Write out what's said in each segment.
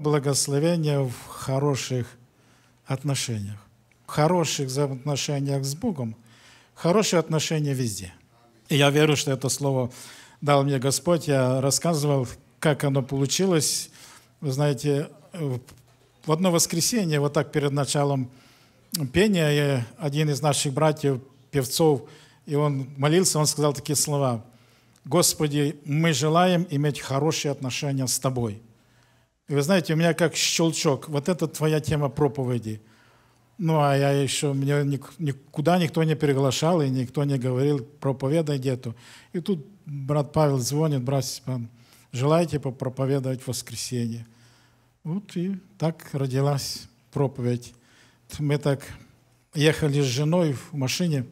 благословение в хороших отношениях. В хороших взаимоотношениях с Богом хорошие отношения везде. И я верю, что это слово дал мне Господь. Я рассказывал, как оно получилось. Вы знаете, в одно воскресенье, вот так перед началом пения, один из наших братьев, певцов, и он молился, он сказал такие слова. «Господи, мы желаем иметь хорошие отношения с Тобой». И вы знаете, у меня как щелчок. Вот это твоя тема проповеди. Ну, а я еще, мне никуда никто не приглашал, и никто не говорил, проповедай где-то. И тут брат Павел звонит, брат Степан, желаете попроповедовать в воскресенье? Вот и так родилась проповедь. Мы так ехали с женой в машине.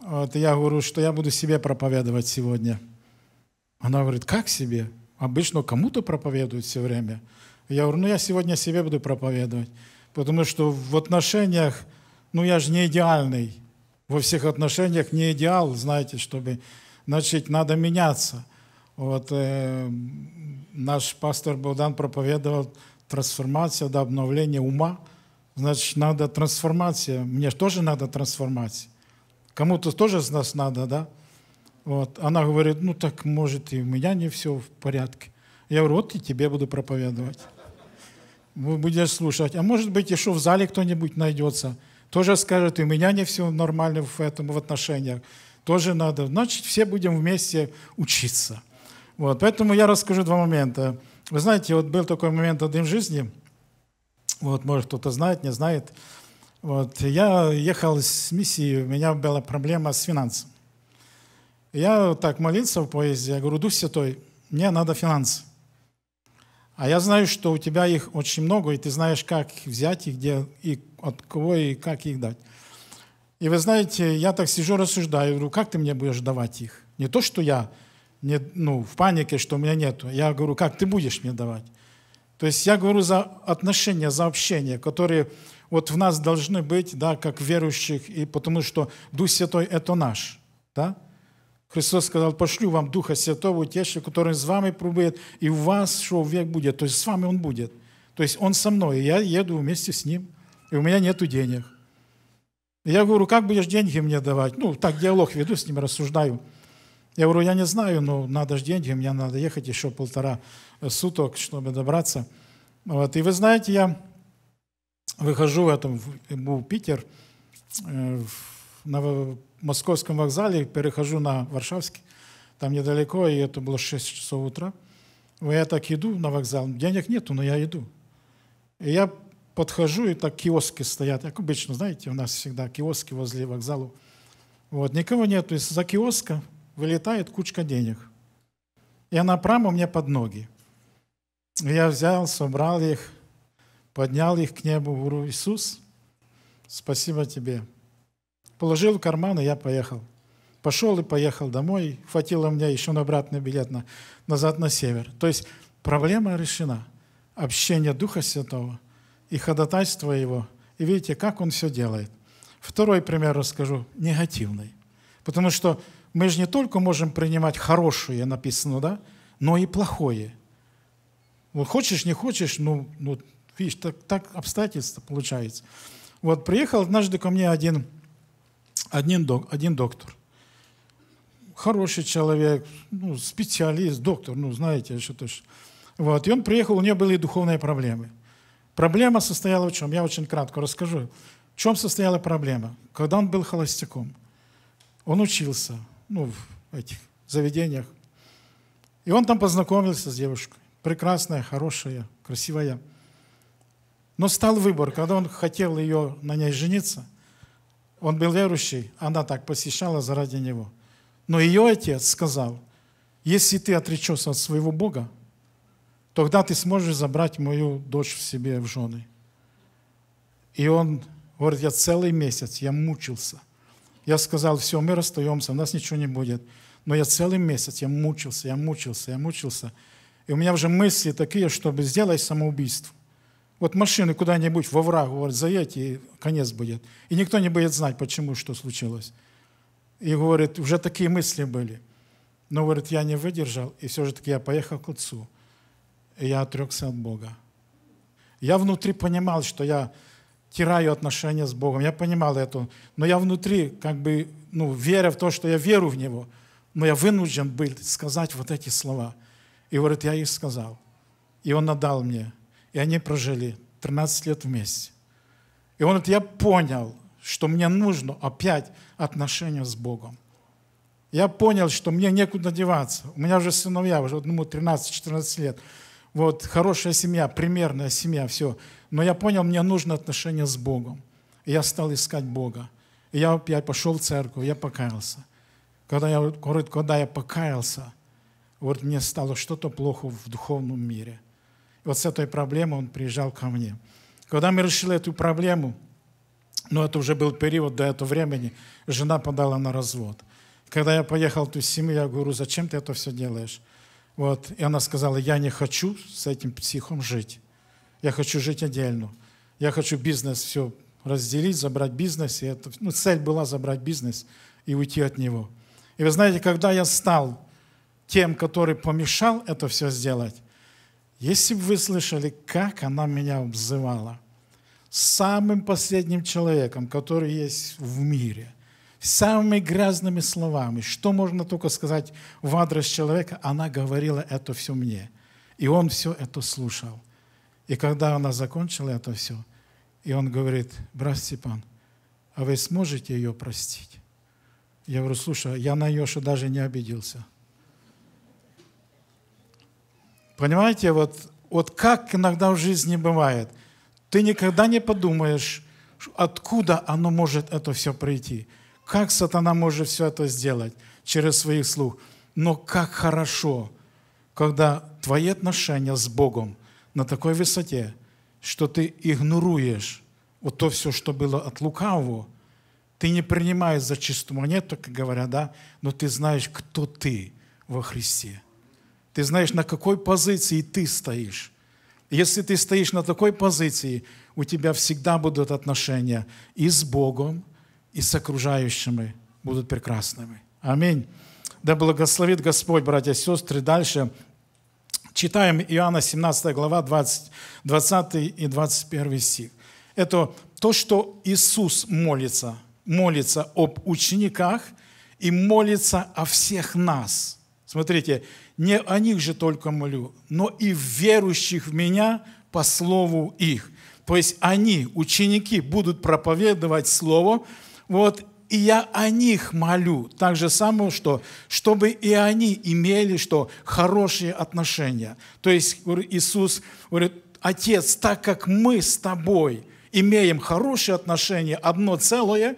Вот, я говорю, что я буду себе проповедовать сегодня. Она говорит, как себе? обычно кому-то проповедуют все время. Я говорю, ну я сегодня себе буду проповедовать, потому что в отношениях, ну я же не идеальный, во всех отношениях не идеал, знаете, чтобы начать, надо меняться. Вот э, наш пастор Богдан проповедовал трансформация до обновления ума, значит, надо трансформация. Мне тоже надо трансформация. Кому-то тоже с нас надо, да? Вот. Она говорит, ну так может и у меня не все в порядке. Я говорю, вот и тебе буду проповедовать. Будешь слушать. А может быть, еще в зале кто-нибудь найдется. Тоже скажет, у меня не все нормально в этом в отношениях. Тоже надо. Значит, все будем вместе учиться. Вот. Поэтому я расскажу два момента. Вы знаете, вот был такой момент один в жизни. Вот, может, кто-то знает, не знает. Вот. Я ехал с миссии, у меня была проблема с финансами. Я так молился в поезде, я говорю, Дух Святой, мне надо финансы. А я знаю, что у тебя их очень много, и ты знаешь, как взять, их, где, и от кого, и как их дать. И вы знаете, я так сижу, рассуждаю, говорю, как ты мне будешь давать их? Не то, что я не, ну, в панике, что у меня нету. Я говорю, как ты будешь мне давать? То есть я говорю за отношения, за общение, которые вот в нас должны быть, да, как верующих, и потому что Дух Святой – это наш, да? Христос сказал: пошлю вам Духа Святого, Утеша, который с вами пробует, и у вас что в век будет. То есть с вами Он будет. То есть Он со мной, и я еду вместе с Ним, и у меня нету денег. Я говорю, как будешь деньги мне давать? Ну, так диалог веду с ним, рассуждаю. Я говорю, я не знаю, но надо же деньги, мне надо ехать еще полтора суток, чтобы добраться. Вот. И вы знаете, я выхожу в этом, в Питер, э, в, на московском вокзале, перехожу на Варшавский, там недалеко, и это было 6 часов утра. Я так иду на вокзал, денег нету, но я иду. И я подхожу, и так киоски стоят, как обычно, знаете, у нас всегда киоски возле вокзала. Вот, никого нету, из-за киоска вылетает кучка денег. И она прямо мне под ноги. я взял, собрал их, поднял их к небу, говорю, Иисус, спасибо тебе, Положил в карман, и я поехал. Пошел и поехал домой. Хватило мне еще на обратный билет на, назад на север. То есть проблема решена. Общение Духа Святого и ходатайство Его. И видите, как Он все делает. Второй пример расскажу, негативный. Потому что мы же не только можем принимать хорошее, написано, да, но и плохое. Вот хочешь, не хочешь, ну, ну видишь, так, так обстоятельства получается. Вот приехал однажды ко мне один один, док, один доктор. Хороший человек, ну, специалист, доктор, ну, знаете, что то Вот, и он приехал, у него были духовные проблемы. Проблема состояла в чем? Я очень кратко расскажу. В чем состояла проблема? Когда он был холостяком, он учился, ну, в этих заведениях. И он там познакомился с девушкой. Прекрасная, хорошая, красивая. Но стал выбор, когда он хотел ее на ней жениться, он был верующий, она так посещала заради него. Но ее отец сказал, если ты отречешься от своего Бога, тогда ты сможешь забрать мою дочь в себе в жены. И он говорит, я целый месяц, я мучился. Я сказал, все, мы расстаемся, у нас ничего не будет. Но я целый месяц, я мучился, я мучился, я мучился. И у меня уже мысли такие, чтобы сделать самоубийство. Вот машины куда-нибудь во враг говорят, заедь, и конец будет. И никто не будет знать, почему, что случилось. И говорит, уже такие мысли были. Но, говорит, я не выдержал, и все же таки я поехал к отцу. И я отрекся от Бога. Я внутри понимал, что я теряю отношения с Богом. Я понимал это. Но я внутри, как бы, ну, веря в то, что я верю в Него, но я вынужден был сказать вот эти слова. И, говорит, я их сказал. И Он надал мне. И они прожили 13 лет вместе. И он говорит, я понял, что мне нужно опять отношения с Богом. Я понял, что мне некуда деваться. У меня уже сыновья, уже одному 13-14 лет. Вот, хорошая семья, примерная семья, все. Но я понял, мне нужно отношения с Богом. И я стал искать Бога. И я, опять пошел в церковь, я покаялся. Когда я, говорит, когда я покаялся, вот мне стало что-то плохо в духовном мире – вот с этой проблемой он приезжал ко мне. Когда мы решили эту проблему, ну, это уже был период до этого времени, жена подала на развод. Когда я поехал в ту семью, я говорю, зачем ты это все делаешь? Вот. И она сказала, я не хочу с этим психом жить. Я хочу жить отдельно. Я хочу бизнес все разделить, забрать бизнес. И это, ну, цель была забрать бизнес и уйти от него. И вы знаете, когда я стал тем, который помешал это все сделать, если бы вы слышали, как она меня обзывала, самым последним человеком, который есть в мире, самыми грязными словами, что можно только сказать в адрес человека, она говорила это все мне. И он все это слушал. И когда она закончила это все, и он говорит, брат Степан, а вы сможете ее простить? Я говорю, слушай, я на Йошу даже не обиделся. Понимаете, вот, вот как иногда в жизни бывает. Ты никогда не подумаешь, откуда оно может это все прийти. Как сатана может все это сделать через своих слух. Но как хорошо, когда твои отношения с Богом на такой высоте, что ты игноруешь вот то все, что было от лукавого, ты не принимаешь за чистую монету, как говорят, да, но ты знаешь, кто ты во Христе. Ты знаешь, на какой позиции ты стоишь. Если ты стоишь на такой позиции, у тебя всегда будут отношения и с Богом, и с окружающими будут прекрасными. Аминь. Да благословит Господь, братья и сестры. Дальше читаем Иоанна 17 глава 20, 20 и 21 стих. Это то, что Иисус молится, молится об учениках и молится о всех нас. Смотрите, не о них же только молю, но и в верующих в Меня по слову их. То есть они, ученики, будут проповедовать слово, вот, и я о них молю. Так же самое, что, чтобы и они имели что хорошие отношения. То есть Иисус говорит, Отец, так как мы с тобой имеем хорошие отношения, одно целое,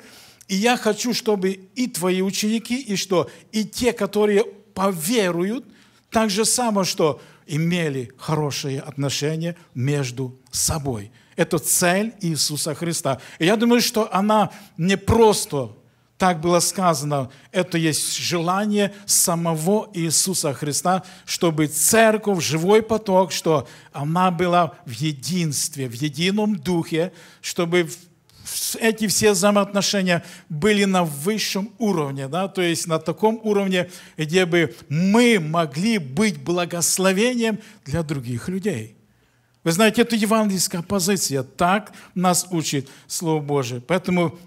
и я хочу, чтобы и твои ученики, и что, и те, которые поверуют, так же самое, что имели хорошие отношения между собой. Это цель Иисуса Христа. И я думаю, что она не просто так было сказано, это есть желание самого Иисуса Христа, чтобы церковь, живой поток, что она была в единстве, в едином духе, чтобы эти все взаимоотношения были на высшем уровне, да, то есть на таком уровне, где бы мы могли быть благословением для других людей. Вы знаете, это евангельская позиция, так нас учит Слово Божие. Поэтому,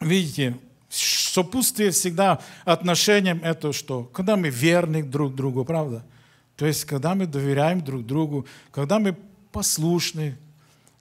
видите, сопутствие всегда отношениям это что? Когда мы верны друг другу, правда? То есть, когда мы доверяем друг другу, когда мы послушны,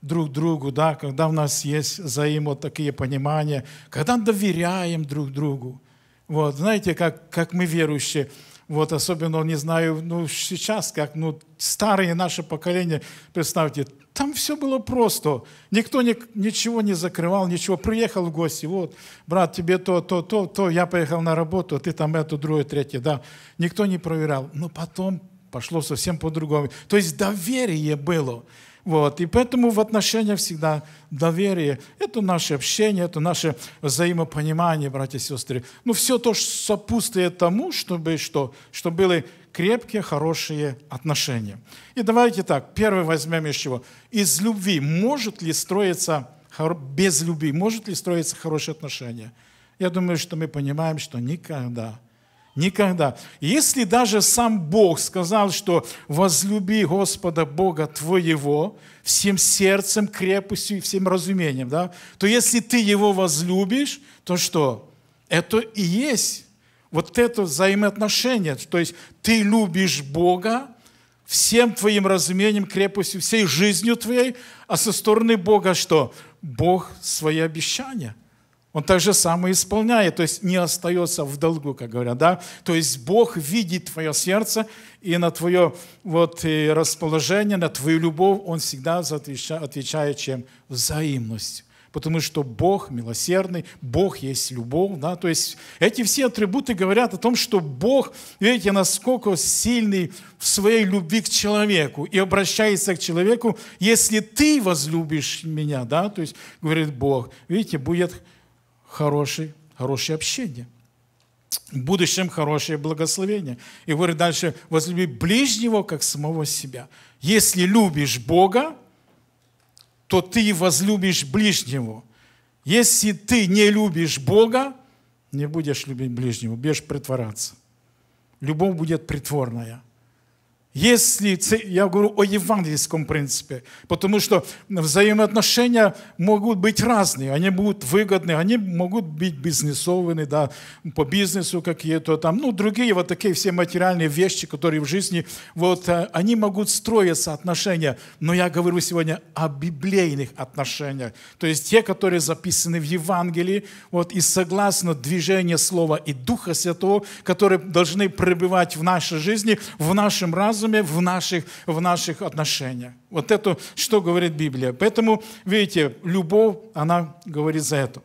друг другу, да, когда у нас есть взаимо такие понимания, когда доверяем друг другу. Вот, знаете, как, как мы верующие, вот особенно, не знаю, ну сейчас, как ну, старые наше поколение, представьте, там все было просто. Никто ни, ничего не закрывал, ничего. Приехал в гости, вот, брат, тебе то, то, то, то, я поехал на работу, а ты там эту, другую, третью, да. Никто не проверял. Но потом пошло совсем по-другому. То есть доверие было. Вот. И поэтому в отношениях всегда доверие. Это наше общение, это наше взаимопонимание, братья и сестры. Ну, все то, что сопутствует тому, чтобы, что, чтобы были крепкие, хорошие отношения. И давайте так, первый возьмем из чего. Из любви может ли строиться, без любви, может ли строиться хорошие отношения? Я думаю, что мы понимаем, что никогда – Никогда. Если даже сам Бог сказал, что возлюби Господа Бога твоего всем сердцем, крепостью и всем разумением, да, то если ты его возлюбишь, то что? Это и есть вот это взаимоотношение. То есть ты любишь Бога, всем твоим разумением, крепостью, всей жизнью твоей, а со стороны Бога что? Бог свои обещания – он так же самое исполняет, то есть не остается в долгу, как говорят, да? То есть Бог видит твое сердце и на твое вот, и э, расположение, на твою любовь Он всегда отвечает чем? Взаимностью. Потому что Бог милосердный, Бог есть любовь, да? То есть эти все атрибуты говорят о том, что Бог, видите, насколько сильный в своей любви к человеку и обращается к человеку, если ты возлюбишь меня, да? То есть говорит Бог, видите, будет хороший, хорошее общение. В будущем хорошее благословение. И говорит дальше, возлюби ближнего, как самого себя. Если любишь Бога, то ты возлюбишь ближнего. Если ты не любишь Бога, не будешь любить ближнего, будешь притвораться. Любовь будет притворная – если, я говорю о евангельском принципе, потому что взаимоотношения могут быть разные, они будут выгодны, они могут быть бизнесовыми, да, по бизнесу какие-то там, ну, другие вот такие все материальные вещи, которые в жизни, вот, э, они могут строиться, отношения, но я говорю сегодня о библейных отношениях, то есть те, которые записаны в Евангелии, вот, и согласно движению Слова и Духа Святого, которые должны пребывать в нашей жизни, в нашем разуме, разуме в наших, в наших отношениях. Вот это, что говорит Библия. Поэтому, видите, любовь, она говорит за это.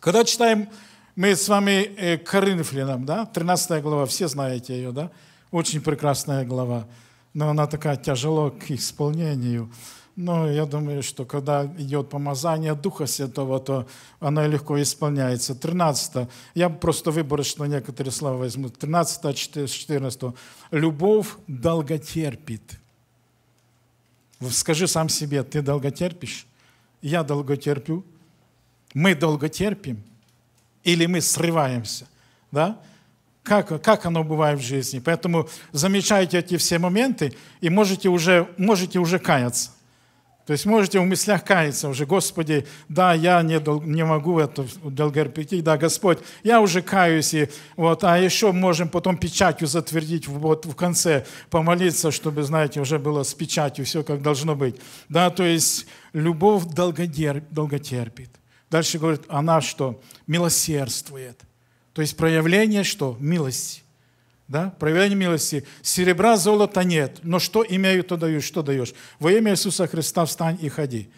Когда читаем мы с вами э, Коринфлянам, да, 13 глава, все знаете ее, да, очень прекрасная глава, но она такая тяжело к исполнению. Но ну, я думаю, что когда идет помазание Духа Святого, то оно легко исполняется. 13. Я просто выборочно некоторые слова возьму. 13, 14. Любовь долготерпит. Скажи сам себе, ты долготерпишь? Я долготерплю. Мы долготерпим? Или мы срываемся? Да? Как, как оно бывает в жизни. Поэтому замечайте эти все моменты и можете уже, можете уже каяться. То есть можете в мыслях каяться уже, Господи, да, я не, дол, не могу это долгорпетить, да, Господь, я уже каюсь, и вот, а еще можем потом печатью затвердить вот в конце, помолиться, чтобы, знаете, уже было с печатью все как должно быть. Да, то есть любовь долгодер, долготерпит. Дальше говорит, она что? Милосердствует. То есть проявление что? Милости. Да? Проявление милости. Серебра, золота нет, но что имею, то даю, что даешь. Во имя Иисуса Христа встань и ходи.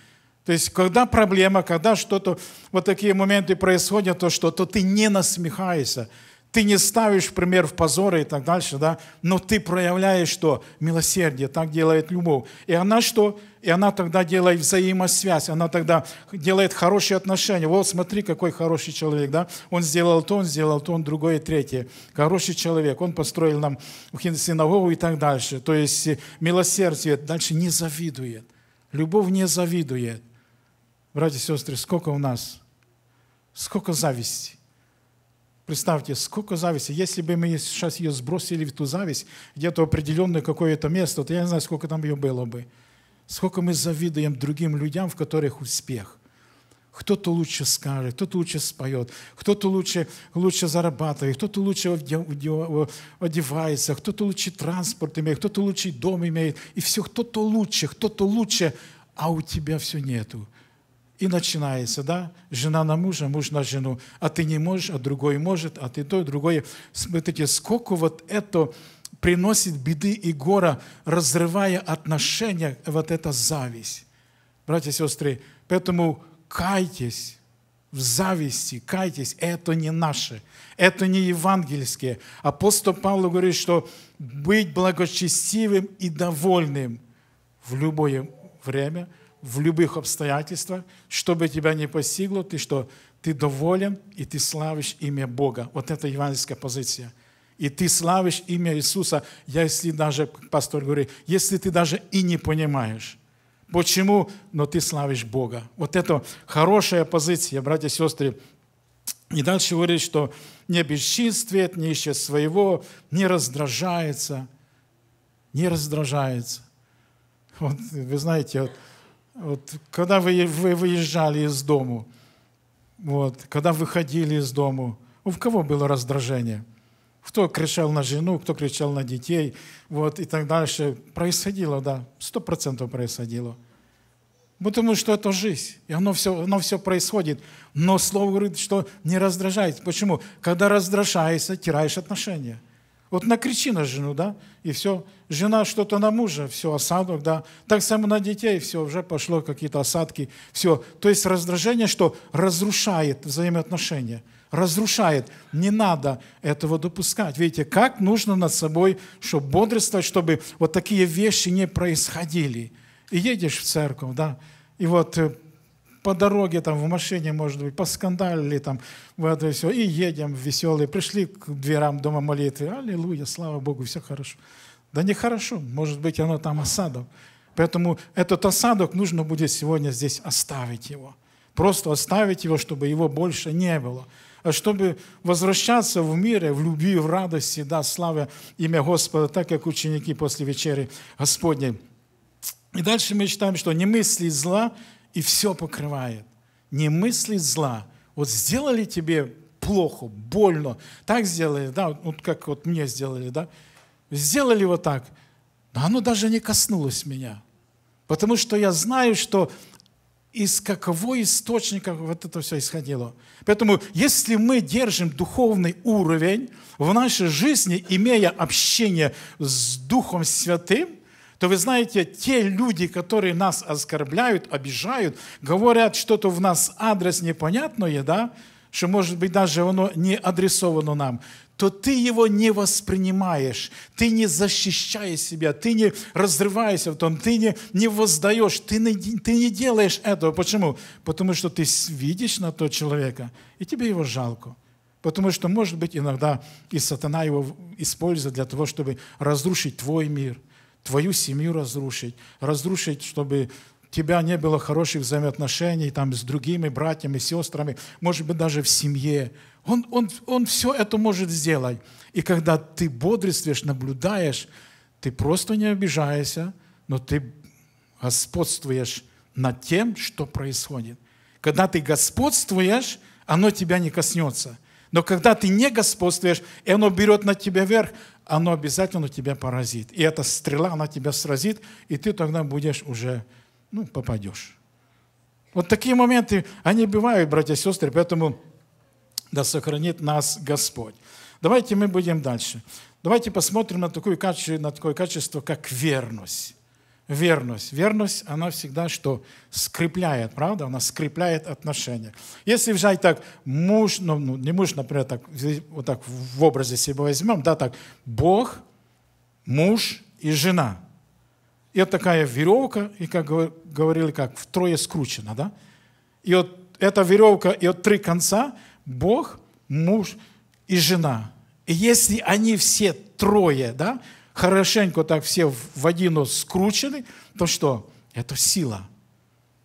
То есть, когда проблема, когда что-то, вот такие моменты происходят, то что, то ты не насмехаешься ты не ставишь пример в позоре и так дальше, да, но ты проявляешь что? Милосердие, так делает любовь. И она что? И она тогда делает взаимосвязь, она тогда делает хорошие отношения. Вот смотри, какой хороший человек, да, он сделал то, он сделал то, он другое, третье. Хороший человек, он построил нам синагогу и так дальше. То есть э, милосердие дальше не завидует. Любовь не завидует. Братья и сестры, сколько у нас, сколько зависти. Представьте, сколько зависти. Если бы мы сейчас ее сбросили в ту зависть, где-то определенное какое-то место, то я не знаю, сколько там ее было бы. Сколько мы завидуем другим людям, в которых успех. Кто-то лучше скажет, кто-то лучше споет, кто-то лучше, лучше зарабатывает, кто-то лучше одевается, кто-то лучше транспорт имеет, кто-то лучше дом имеет. И все, кто-то лучше, кто-то лучше, а у тебя все нету и начинается, да, жена на мужа, муж на жену, а ты не можешь, а другой может, а ты то, другое. Смотрите, сколько вот это приносит беды и гора, разрывая отношения, вот эта зависть. Братья и сестры, поэтому кайтесь, в зависти, кайтесь, это не наше, это не евангельское. Апостол Павел говорит, что быть благочестивым и довольным в любое время – в любых обстоятельствах, чтобы тебя не постигло, ты что? Ты доволен, и ты славишь имя Бога. Вот это евангельская позиция. И ты славишь имя Иисуса, если даже, пастор говорит, если ты даже и не понимаешь. Почему? Но ты славишь Бога. Вот это хорошая позиция, братья и сестры. И дальше говорит, что не бесчинствует, не ищет своего, не раздражается. Не раздражается. Вот, вы знаете, вот, вот, когда вы, вы выезжали из дому, вот, когда выходили из дому, у кого было раздражение? Кто кричал на жену, кто кричал на детей, вот, и так дальше. Происходило, да, сто процентов происходило. Потому что это жизнь, и оно все, оно все происходит. Но слово говорит, что не раздражается. Почему? Когда раздражаешься, теряешь отношения – вот накричи на жену, да, и все. Жена что-то на мужа, все, осадок, да. Так само на детей, все, уже пошло какие-то осадки, все. То есть раздражение, что разрушает взаимоотношения, разрушает. Не надо этого допускать. Видите, как нужно над собой, чтобы бодрствовать, чтобы вот такие вещи не происходили. И едешь в церковь, да, и вот э, по дороге, там, в машине, может быть, поскандалили, там, в и все, и едем веселые, пришли к дверям дома молитвы, аллилуйя, слава Богу, все хорошо. Да нехорошо, может быть, оно там осадок. Поэтому этот осадок нужно будет сегодня здесь оставить его. Просто оставить его, чтобы его больше не было. А чтобы возвращаться в мире, в любви, в радости, да, славя имя Господа, так как ученики после вечери Господней. И дальше мы читаем, что не мысли зла, и все покрывает. Не мысли зла. Вот сделали тебе плохо, больно, так сделали, да, вот как вот мне сделали, да, сделали вот так, но оно даже не коснулось меня, потому что я знаю, что из какого источника вот это все исходило. Поэтому, если мы держим духовный уровень в нашей жизни, имея общение с Духом Святым, то вы знаете, те люди, которые нас оскорбляют, обижают, говорят что-то в нас адрес непонятное, да, что, может быть, даже оно не адресовано нам, то ты его не воспринимаешь, ты не защищаешь себя, ты не разрываешься в том, ты не, не воздаешь, ты не, ты не делаешь этого. Почему? Потому что ты видишь на то человека, и тебе его жалко. Потому что, может быть, иногда и сатана его использует для того, чтобы разрушить твой мир – твою семью разрушить, разрушить, чтобы тебя не было хороших взаимоотношений там, с другими братьями, сестрами, может быть, даже в семье. Он, он, он все это может сделать. И когда ты бодрствуешь, наблюдаешь, ты просто не обижаешься, но ты господствуешь над тем, что происходит. Когда ты господствуешь, оно тебя не коснется. Но когда ты не господствуешь, и оно берет на тебя верх, оно обязательно тебя поразит. И эта стрела, она тебя сразит, и ты тогда будешь уже, ну, попадешь. Вот такие моменты, они бывают, братья и сестры, поэтому да сохранит нас Господь. Давайте мы будем дальше. Давайте посмотрим на, такую качество, на такое качество, как верность верность. Верность, она всегда что? Скрепляет, правда? Она скрепляет отношения. Если взять так муж, ну, ну не муж, например, так, вот так в образе себя возьмем, да, так, Бог, муж и жена. И вот такая веревка, и как говорили, как втрое скручена, да? И вот эта веревка, и вот три конца, Бог, муж и жена. И если они все трое, да, хорошенько так все в один скручены, то что? Это сила.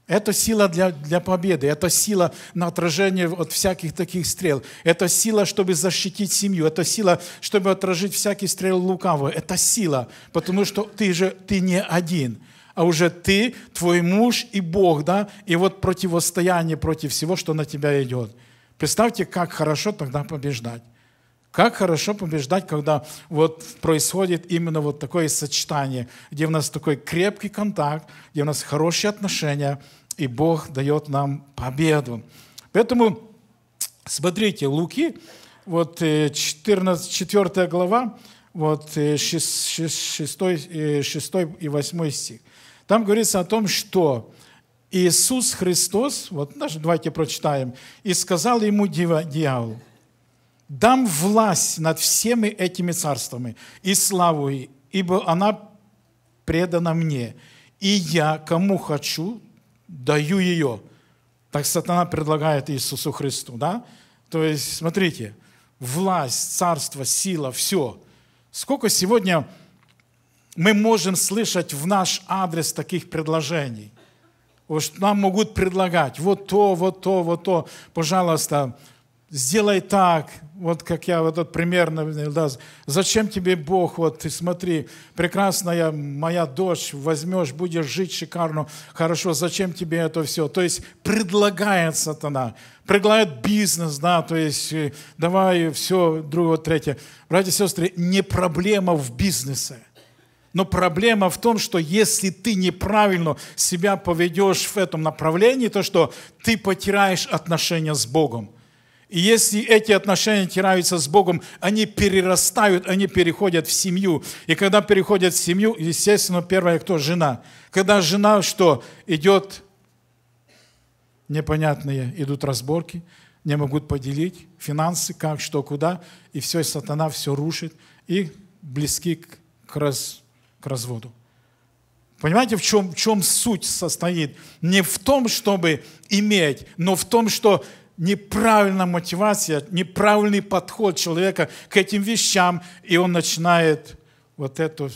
Это сила для, для победы, это сила на отражение от всяких таких стрел, это сила, чтобы защитить семью, это сила, чтобы отражить всякий стрел лукавого, это сила, потому что ты же ты не один, а уже ты, твой муж и Бог, да, и вот противостояние против всего, что на тебя идет. Представьте, как хорошо тогда побеждать. Как хорошо побеждать, когда вот происходит именно вот такое сочетание, где у нас такой крепкий контакт, где у нас хорошие отношения, и Бог дает нам победу. Поэтому смотрите, Луки, вот 14, э, 4 глава, вот 6, 6, 6 и 8 стих. Там говорится о том, что Иисус Христос, вот даже давайте прочитаем, и сказал ему дьявол, дам власть над всеми этими царствами и славу, ей, ибо она предана мне, и я, кому хочу, даю ее». Так сатана предлагает Иисусу Христу, да? То есть, смотрите, власть, царство, сила, все. Сколько сегодня мы можем слышать в наш адрес таких предложений? Вот Нам могут предлагать вот то, вот то, вот то. пожалуйста сделай так, вот как я вот этот пример, да, зачем тебе Бог, вот ты смотри, прекрасная моя дочь, возьмешь, будешь жить шикарно, хорошо, зачем тебе это все? То есть предлагает сатана, предлагает бизнес, да, то есть э, давай все, другое, третье. Братья и сестры, не проблема в бизнесе. Но проблема в том, что если ты неправильно себя поведешь в этом направлении, то что ты потеряешь отношения с Богом. И если эти отношения теряются с Богом, они перерастают, они переходят в семью. И когда переходят в семью, естественно, первая кто? Жена. Когда жена что? Идет непонятные, идут разборки, не могут поделить финансы, как, что, куда. И все, сатана все рушит. И близки к, к, раз, к разводу. Понимаете, в чем, в чем суть состоит? Не в том, чтобы иметь, но в том, что неправильная мотивация, неправильный подход человека к этим вещам, и он начинает вот эту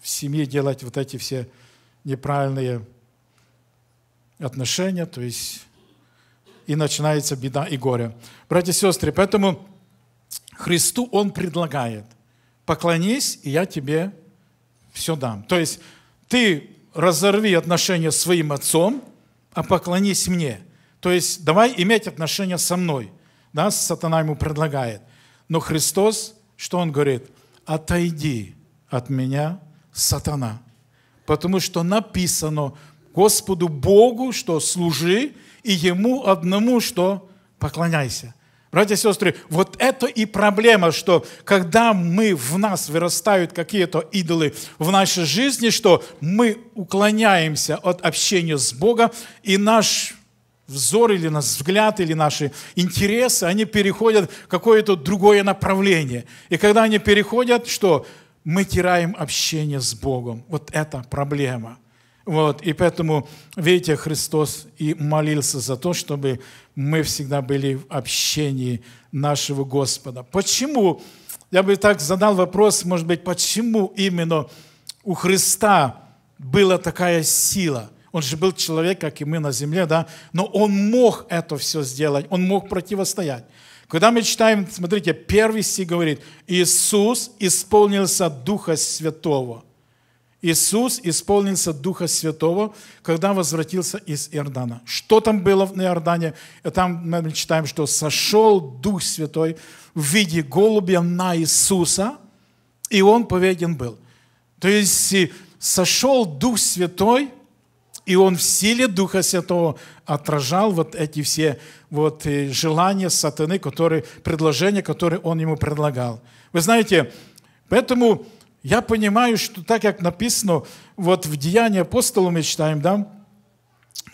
в семье делать вот эти все неправильные отношения, то есть и начинается беда и горе. Братья и сестры, поэтому Христу Он предлагает, поклонись, и я тебе все дам. То есть ты разорви отношения с своим отцом, а поклонись мне – то есть давай иметь отношения со мной. Да, сатана ему предлагает. Но Христос, что он говорит? Отойди от меня, сатана. Потому что написано Господу Богу, что служи, и Ему одному, что поклоняйся. Братья и сестры, вот это и проблема, что когда мы в нас вырастают какие-то идолы в нашей жизни, что мы уклоняемся от общения с Богом, и наш взор или наш взгляд или наши интересы, они переходят в какое-то другое направление. И когда они переходят, что? Мы теряем общение с Богом. Вот это проблема. Вот, и поэтому, видите, Христос и молился за то, чтобы мы всегда были в общении нашего Господа. Почему? Я бы так задал вопрос, может быть, почему именно у Христа была такая сила – он же был человек, как и мы на земле, да, но он мог это все сделать, он мог противостоять. Когда мы читаем, смотрите, первый стих говорит, Иисус исполнился Духа Святого. Иисус исполнился Духа Святого, когда возвратился из Иордана. Что там было на Иордане? Там мы читаем, что сошел Дух Святой в виде голубя на Иисуса, и он поведен был. То есть э, сошел Дух Святой – и он в силе Духа Святого отражал вот эти все вот э, желания сатаны, которые, предложения, которые он ему предлагал. Вы знаете, поэтому я понимаю, что так как написано, вот в Деянии апостола мы читаем, да,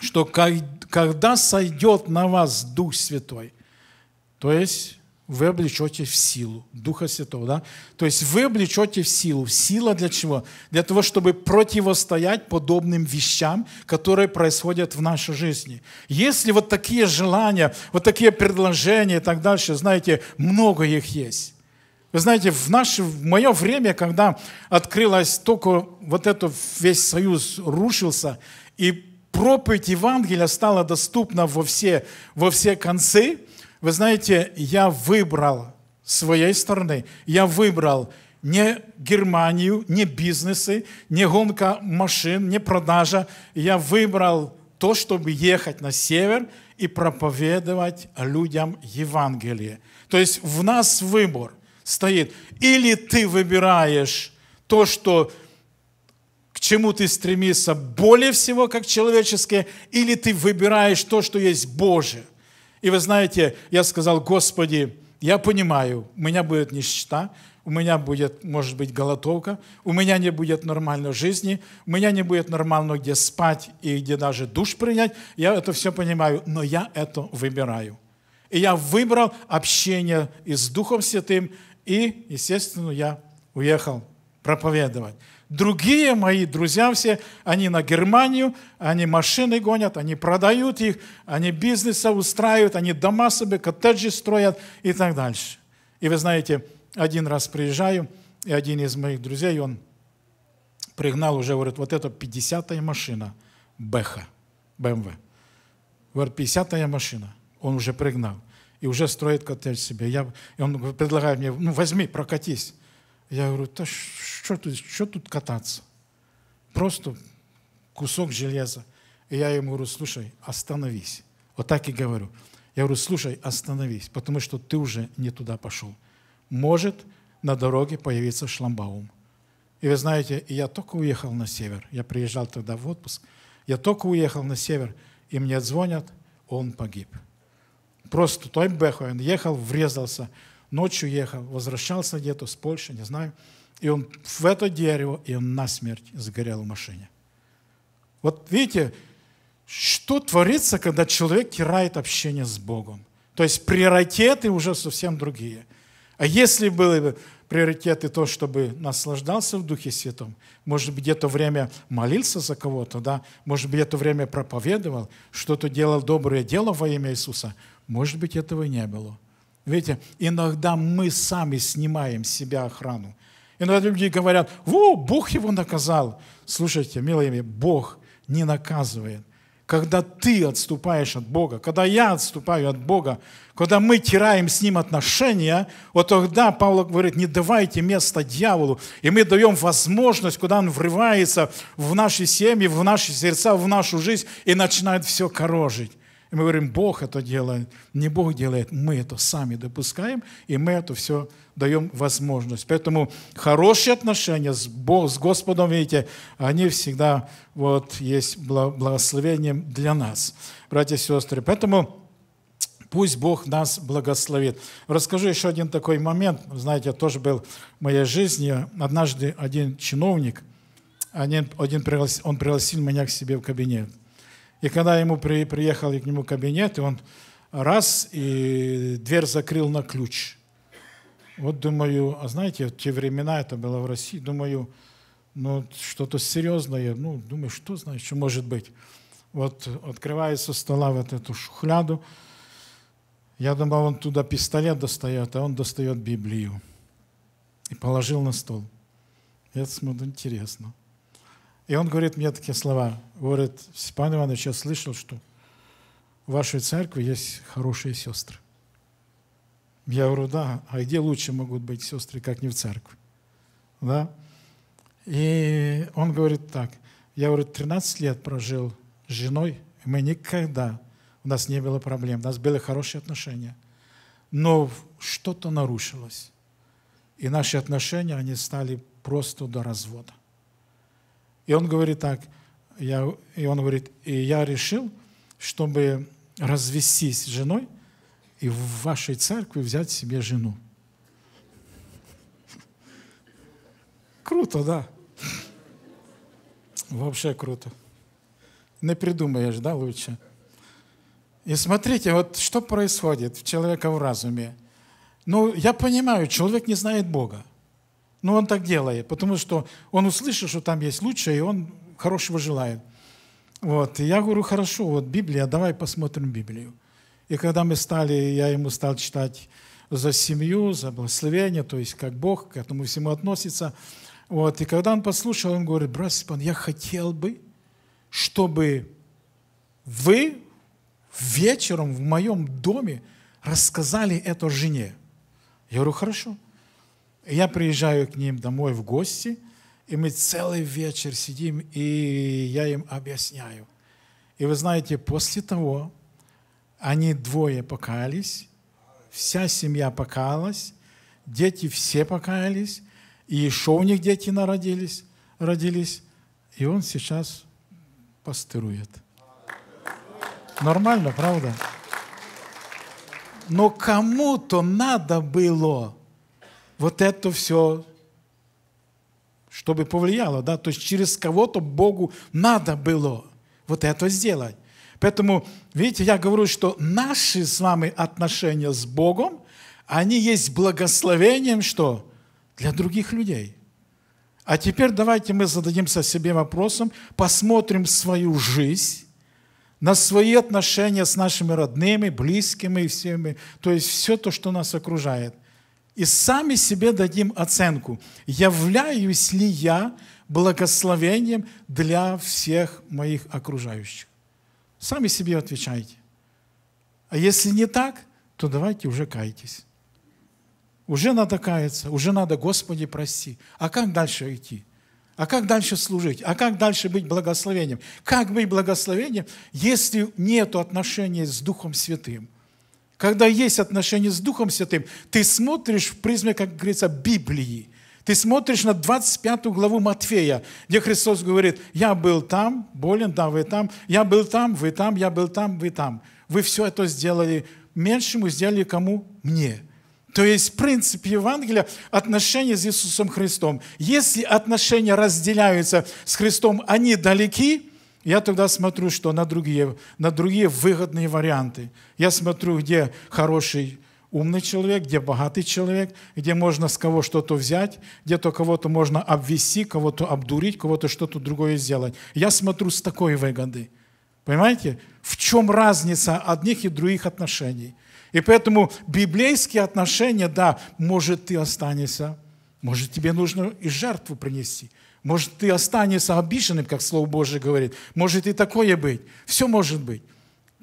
что когда сойдет на вас Дух Святой, то есть вы облечете в силу Духа Святого. Да? То есть вы облечете в силу. Сила для чего? Для того, чтобы противостоять подобным вещам, которые происходят в нашей жизни. Если вот такие желания, вот такие предложения и так дальше, знаете, много их есть. Вы знаете, в, наше, в мое время, когда открылось только вот этот весь союз рушился, и проповедь Евангелия стала доступна во все, во все концы – вы знаете, я выбрал своей стороны, я выбрал не Германию, не бизнесы, не гонка машин, не продажа. Я выбрал то, чтобы ехать на север и проповедовать людям Евангелие. То есть в нас выбор стоит. Или ты выбираешь то, что к чему ты стремишься более всего, как человеческое, или ты выбираешь то, что есть Божие – и вы знаете, я сказал, Господи, я понимаю, у меня будет нищета, у меня будет, может быть, голодовка, у меня не будет нормальной жизни, у меня не будет нормально, где спать и где даже душ принять. Я это все понимаю, но я это выбираю. И я выбрал общение и с Духом Святым, и, естественно, я уехал проповедовать. Другие мои друзья все, они на Германию, они машины гонят, они продают их, они бизнеса устраивают, они дома себе, коттеджи строят и так дальше. И вы знаете, один раз приезжаю, и один из моих друзей, он пригнал уже, говорит, вот это 50-я машина Беха, БМВ. Эм говорит, 50-я машина, он уже пригнал. И уже строит коттедж себе. Я, и он предлагает мне, ну возьми, прокатись. Я говорю, да что тут, что тут кататься? Просто кусок железа. И я ему говорю, слушай, остановись. Вот так и говорю. Я говорю, слушай, остановись, потому что ты уже не туда пошел. Может на дороге появиться шламбаум. И вы знаете, я только уехал на север. Я приезжал тогда в отпуск. Я только уехал на север, и мне звонят, он погиб. Просто той бехой он ехал, врезался Ночью ехал, возвращался где-то с Польши, не знаю. И он в это дерево, и он насмерть сгорел в машине. Вот видите, что творится, когда человек теряет общение с Богом. То есть приоритеты уже совсем другие. А если были бы приоритеты то, чтобы наслаждался в Духе Святом, может быть, где-то время молился за кого-то, да? может быть, где-то время проповедовал, что-то делал доброе дело во имя Иисуса, может быть, этого и не было. Видите, иногда мы сами снимаем с себя охрану. Иногда люди говорят, во, Бог его наказал. Слушайте, милые Бог не наказывает. Когда ты отступаешь от Бога, когда я отступаю от Бога, когда мы теряем с Ним отношения, вот тогда Павел говорит, не давайте места дьяволу. И мы даем возможность, куда он врывается в наши семьи, в наши сердца, в нашу жизнь и начинает все корожить. И мы говорим, Бог это делает. Не Бог делает, мы это сами допускаем, и мы это все даем возможность. Поэтому хорошие отношения с, Бог, с Господом, видите, они всегда вот, есть благословением для нас, братья и сестры. Поэтому Пусть Бог нас благословит. Расскажу еще один такой момент. Знаете, тоже был в моей жизни. Однажды один чиновник, один, он пригласил меня к себе в кабинет – и когда ему при, приехал к нему кабинет, и он раз, и дверь закрыл на ключ. Вот думаю, а знаете, в те времена это было в России, думаю, ну что-то серьезное, ну думаю, что значит, что может быть. Вот открываю со стола вот эту шухляду, я думал, он туда пистолет достает, а он достает Библию. И положил на стол. Я смотрю, интересно. И он говорит мне такие слова. Говорит, Степан Иванович, я слышал, что в вашей церкви есть хорошие сестры. Я говорю, да, а где лучше могут быть сестры, как не в церкви? Да? И он говорит так, я, говорю, 13 лет прожил с женой, и мы никогда, у нас не было проблем, у нас были хорошие отношения. Но что-то нарушилось. И наши отношения, они стали просто до развода. И он говорит так, я, и он говорит, и я решил, чтобы развестись с женой и в вашей церкви взять себе жену. Круто, да? Вообще круто. Не придумаешь, да, лучше. И смотрите, вот что происходит в человека в разуме. Ну, я понимаю, человек не знает Бога. Но он так делает, потому что он услышал, что там есть лучшее, и он хорошего желает. Вот. И я говорю, хорошо, вот Библия, давай посмотрим Библию. И когда мы стали, я ему стал читать за семью, за благословение, то есть как Бог к этому всему относится. Вот. И когда он послушал, он говорит, брат Степан, я хотел бы, чтобы вы вечером в моем доме рассказали это жене. Я говорю, хорошо. Я приезжаю к ним домой в гости, и мы целый вечер сидим, и я им объясняю. И вы знаете, после того они двое покаялись, вся семья покаялась, дети все покаялись, и еще у них дети народились, родились, и он сейчас пастырует. Нормально, правда? Но кому-то надо было – вот это все, чтобы повлияло, да, то есть через кого-то Богу надо было вот это сделать. Поэтому, видите, я говорю, что наши с вами отношения с Богом, они есть благословением, что? Для других людей. А теперь давайте мы зададимся себе вопросом, посмотрим свою жизнь, на свои отношения с нашими родными, близкими и всеми, то есть все то, что нас окружает – и сами себе дадим оценку, являюсь ли я благословением для всех моих окружающих. Сами себе отвечайте. А если не так, то давайте уже кайтесь. Уже надо каяться, уже надо, Господи, прости. А как дальше идти? А как дальше служить? А как дальше быть благословением? Как быть благословением, если нет отношения с Духом Святым? Когда есть отношения с Духом Святым, ты смотришь в призме, как говорится, Библии. Ты смотришь на 25 главу Матфея, где Христос говорит, я был там, болен, да, вы там, я был там, вы там, я был там, вы там. Вы все это сделали меньшему, сделали кому? Мне. То есть принцип Евангелия – отношения с Иисусом Христом. Если отношения разделяются с Христом, они далеки – я тогда смотрю, что на другие, на другие выгодные варианты. Я смотрю, где хороший умный человек, где богатый человек, где можно с кого что-то взять, где-то кого-то можно обвести, кого-то обдурить, кого-то что-то другое сделать. Я смотрю с такой выгоды. Понимаете? В чем разница одних и других отношений? И поэтому библейские отношения, да, может, ты останешься, может, тебе нужно и жертву принести – может, ты останешься обиженным, как Слово Божие говорит. Может и такое быть. Все может быть.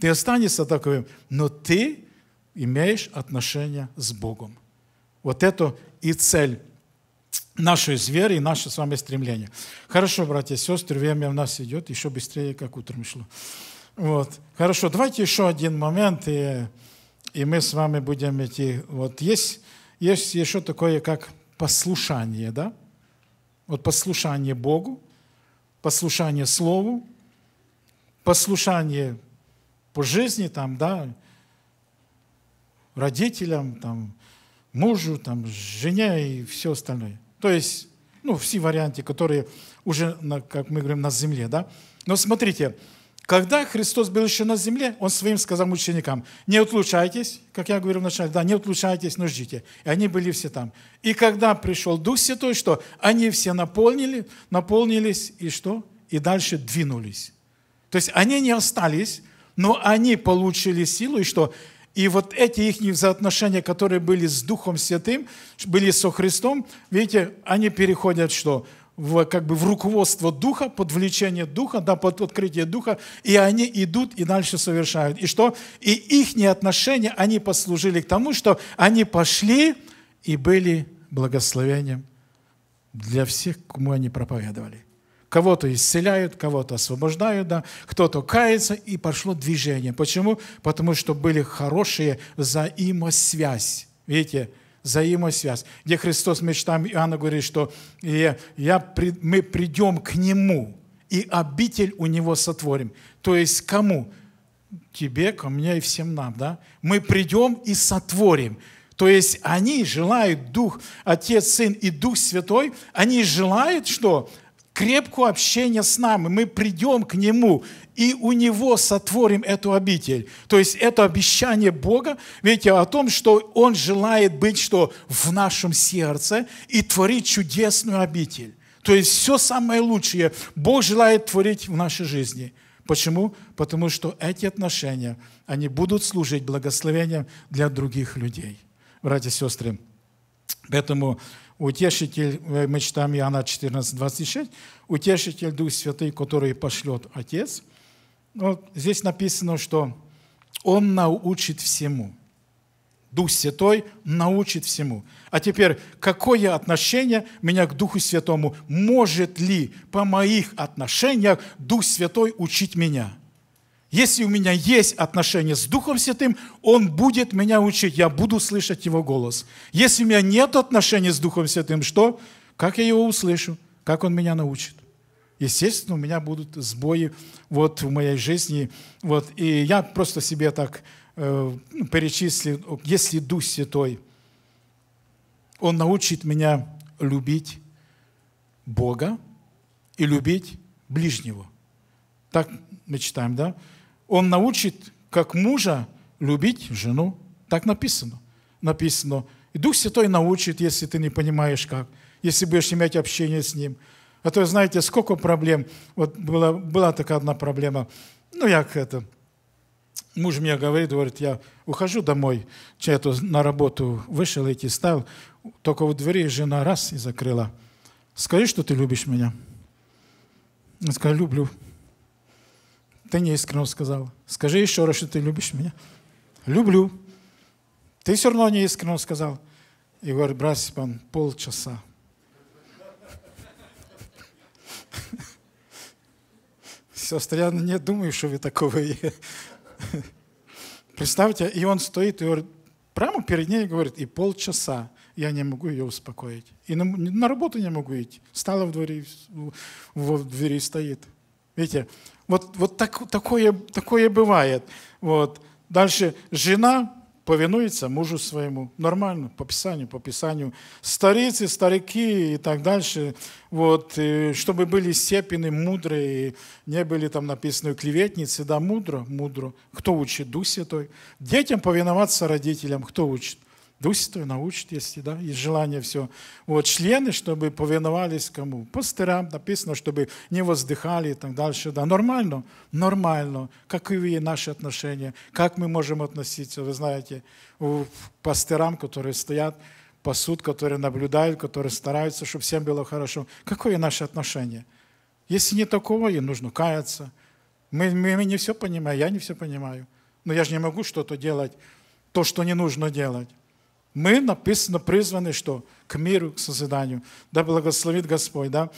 Ты останешься таковым, но ты имеешь отношение с Богом. Вот это и цель нашей веры и наше с вами стремление. Хорошо, братья и сестры, время у нас идет еще быстрее, как утром шло. Вот. Хорошо, давайте еще один момент, и, и мы с вами будем идти. Вот есть, есть еще такое, как послушание, да? Вот послушание Богу, послушание Слову, послушание по жизни, там, да, родителям, там, мужу, там, жене и все остальное. То есть, ну, все варианты, которые уже, на, как мы говорим, на земле, да. Но смотрите, когда Христос был еще на земле, Он своим сказал ученикам, не отлучайтесь, как я говорил вначале, да, не отлучайтесь, но ждите. И они были все там. И когда пришел Дух Святой, что? Они все наполнили, наполнились, и что? И дальше двинулись. То есть они не остались, но они получили силу, и что? И вот эти их взаимоотношения, которые были с Духом Святым, были со Христом, видите, они переходят что? в, как бы в руководство Духа, под влечение Духа, да, под открытие Духа, и они идут и дальше совершают. И что? И их отношения, они послужили к тому, что они пошли и были благословением для всех, кому они проповедовали. Кого-то исцеляют, кого-то освобождают, да, кто-то кается, и пошло движение. Почему? Потому что были хорошие взаимосвязь. Видите, взаимосвязь, где Христос мечтам Иоанна говорит, что «Э, я, я, мы придем к Нему и обитель у Него сотворим. То есть кому? Тебе, ко мне и всем нам, да? Мы придем и сотворим. То есть они желают Дух, Отец, Сын и Дух Святой, они желают что? крепкого общение с нами. Мы придем к Нему и у Него сотворим эту обитель. То есть это обещание Бога, видите, о том, что Он желает быть, что в нашем сердце и творить чудесную обитель. То есть все самое лучшее Бог желает творить в нашей жизни. Почему? Потому что эти отношения, они будут служить благословением для других людей. Братья и сестры, поэтому утешитель, э, мечтам Иоанна 14, 26, утешитель Дух Святый, который пошлет Отец. Вот здесь написано, что Он научит всему. Дух Святой научит всему. А теперь, какое отношение меня к Духу Святому? Может ли по моих отношениях Дух Святой учить меня? Если у меня есть отношения с Духом Святым, Он будет меня учить, я буду слышать Его голос. Если у меня нет отношений с Духом Святым, что? Как я Его услышу? Как Он меня научит? Естественно, у меня будут сбои вот в моей жизни. Вот. И я просто себе так э, ну, перечислил, если Дух Святой, Он научит меня любить Бога и любить ближнего. Так мы читаем, да? Он научит, как мужа, любить жену. Так написано. Написано. И Дух Святой научит, если ты не понимаешь как, если будешь иметь общение с Ним. А то, знаете, сколько проблем. Вот была, была такая одна проблема. Ну, я к это. Муж мне говорит, говорит, я ухожу домой, что-то на работу вышел идти, стал, только у двери жена раз и закрыла. Скажи, что ты любишь меня. Я сказал, люблю. Ты неискренно сказал. Скажи еще раз, что ты любишь меня. Люблю. Ты все равно неискренно сказал. И говорит, брат Степан, полчаса. Сестра, я не думаю, что вы такого. Представьте, и он стоит и говорит, прямо перед ней говорит, и полчаса я не могу ее успокоить. И на, на работу не могу идти. Стала в двери, в, в двери стоит. Видите, вот, вот так, такое, такое бывает. Вот. Дальше жена повинуется мужу своему. Нормально, по Писанию, по Писанию. Старицы, старики и так дальше. Вот, и чтобы были степени мудрые, и не были там написаны клеветницы. Да, мудро, мудро. Кто учит? Дух Святой. Детям повиноваться родителям. Кто учит? быстро научит, если да, есть желание все. Вот члены, чтобы повиновались кому? Пастырям написано, чтобы не воздыхали и так дальше. Да, нормально? Нормально. Каковы наши отношения? Как мы можем относиться? Вы знаете, у пастырам, которые стоят, пасут, которые наблюдают, которые стараются, чтобы всем было хорошо. Какое наше отношение? Если не такого, ей нужно каяться. Мы, мы, мы не все понимаем, я не все понимаю. Но я же не могу что-то делать, то, что не нужно делать. Мы, написано, призваны, что к миру, к созиданию. Да благословит Господь, да.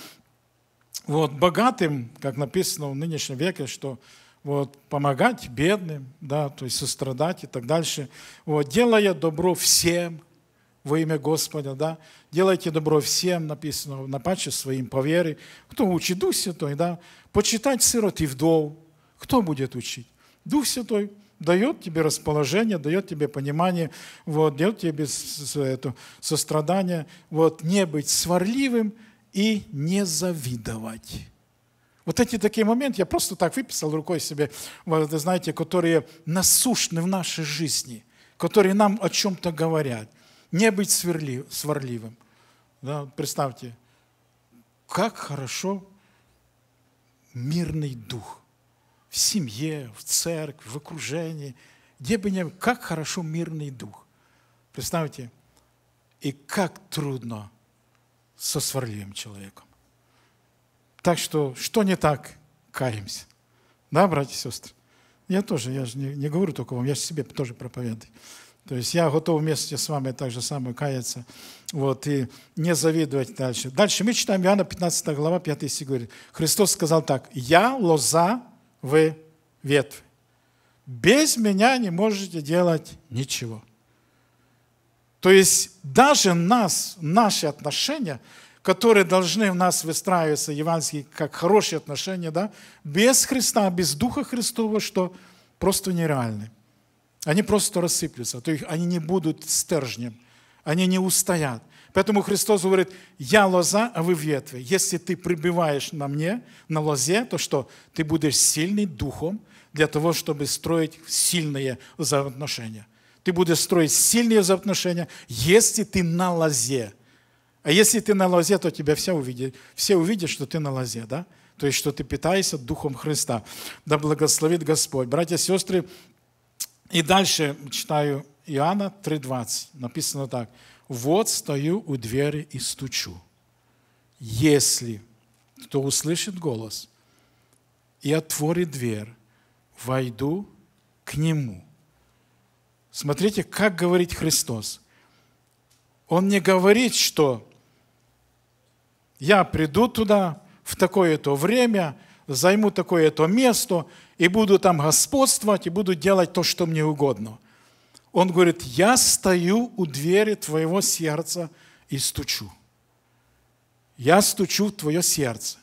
Вот, богатым, как написано в нынешнем веке, что вот, помогать бедным, да, то есть сострадать и так дальше. Вот, делая добро всем во имя Господа, да, делайте добро всем, написано, на паче своим по вере. Кто учит Дух Святой, да, почитать сирот и вдов, кто будет учить? Дух Святой – дает тебе расположение, дает тебе понимание, вот, дает тебе это, сострадание, вот, не быть сварливым и не завидовать. Вот эти такие моменты я просто так выписал рукой себе, вот, знаете, которые насущны в нашей жизни, которые нам о чем-то говорят. Не быть сварлив, сварливым. Да, представьте, как хорошо мирный дух – в семье, в церкви, в окружении, где бы ни было, как хорошо мирный дух. Представьте, и как трудно со сварливым человеком. Так что, что не так, каемся. Да, братья и сестры? Я тоже, я же не, не говорю только вам, я же себе тоже проповедую. То есть я готов вместе с вами так же самое каяться. Вот, и не завидовать дальше. Дальше мы читаем Иоанна 15 глава, 5 стих говорит. Христос сказал так, «Я лоза, вы ветвь. Без меня не можете делать ничего. То есть даже нас, наши отношения, которые должны в нас выстраиваться, евангельские, как хорошие отношения, да, без Христа, без Духа Христова, что просто нереальны. Они просто рассыплются, то есть они не будут стержнем, они не устоят – Поэтому Христос говорит, я лоза, а вы ветви. Если ты прибиваешь на мне, на лозе, то что? Ты будешь сильный духом для того, чтобы строить сильные взаимоотношения. Ты будешь строить сильные взаимоотношения, если ты на лозе. А если ты на лозе, то тебя все увидят. Все увидят, что ты на лозе, да? То есть, что ты питаешься Духом Христа. Да благословит Господь. Братья и сестры, и дальше читаю Иоанна 3.20. Написано так вот стою у двери и стучу. Если кто услышит голос и отворит дверь, войду к нему. Смотрите, как говорит Христос. Он не говорит, что я приду туда в такое-то время, займу такое-то место и буду там господствовать, и буду делать то, что мне угодно. Он говорит, я стою у двери твоего сердца и стучу. Я стучу в твое сердце.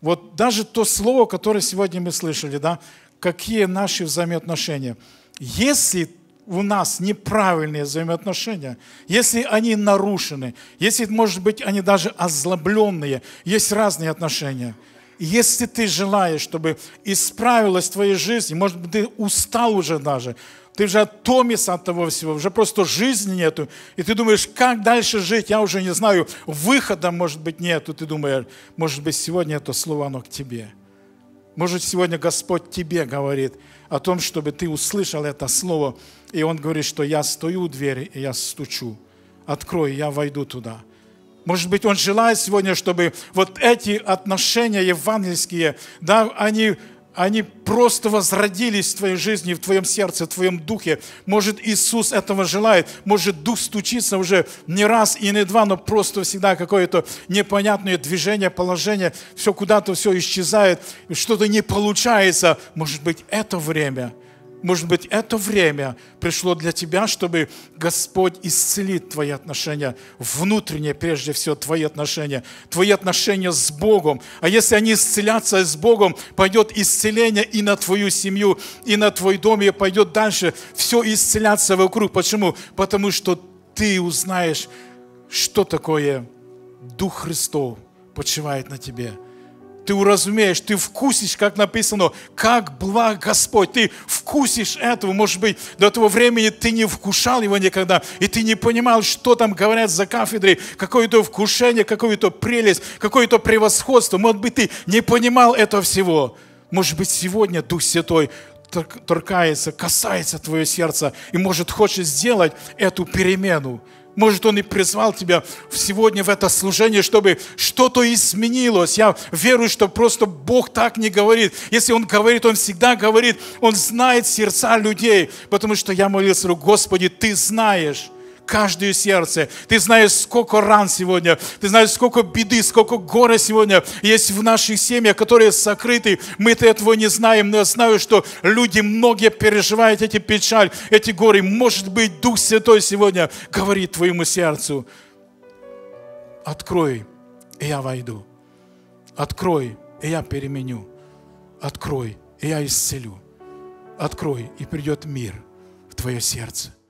Вот даже то слово, которое сегодня мы слышали, да, какие наши взаимоотношения. Если у нас неправильные взаимоотношения, если они нарушены, если, может быть, они даже озлобленные, есть разные отношения. если ты желаешь, чтобы исправилась твоя жизнь, может быть, ты устал уже даже, ты уже отомис от того всего, уже просто жизни нету. И ты думаешь, как дальше жить, я уже не знаю. Выхода, может быть, нету. Ты думаешь, может быть, сегодня это слово, оно к тебе. Может, сегодня Господь тебе говорит о том, чтобы ты услышал это слово. И Он говорит, что я стою у двери, и я стучу. Открой, я войду туда. Может быть, Он желает сегодня, чтобы вот эти отношения евангельские, да, они они просто возродились в твоей жизни, в твоем сердце, в твоем духе. Может, Иисус этого желает, может, Дух стучится уже не раз и не два, но просто всегда какое-то непонятное движение, положение, все куда-то все исчезает, что-то не получается. Может быть, это время – может быть, это время пришло для тебя, чтобы Господь исцелит твои отношения, внутренние прежде всего твои отношения, твои отношения с Богом. А если они исцелятся с Богом, пойдет исцеление и на твою семью, и на твой дом, и пойдет дальше. Все исцеляться вокруг. Почему? Потому что ты узнаешь, что такое Дух Христов почивает на тебе – ты уразумеешь, ты вкусишь, как написано, как благ Господь, ты вкусишь этого, может быть, до того времени ты не вкушал его никогда, и ты не понимал, что там говорят за кафедрой, какое-то вкушение, какое-то прелесть, какое-то превосходство, может быть, ты не понимал этого всего. Может быть, сегодня Дух Святой торкается, касается твое сердце и, может, хочет сделать эту перемену, может, Он и призвал тебя сегодня в это служение, чтобы что-то изменилось. Я верю, что просто Бог так не говорит. Если Он говорит, Он всегда говорит, Он знает сердца людей. Потому что я молился, Господи, Ты знаешь, каждое сердце. Ты знаешь, сколько ран сегодня, ты знаешь, сколько беды, сколько горя сегодня есть в наших семьях, которые сокрыты. мы этого не знаем, но я знаю, что люди многие переживают эти печаль, эти горы. Может быть, Дух Святой сегодня говорит твоему сердцу, открой, и я войду. Открой, и я переменю. Открой, и я исцелю. Открой, и придет мир в твое сердце.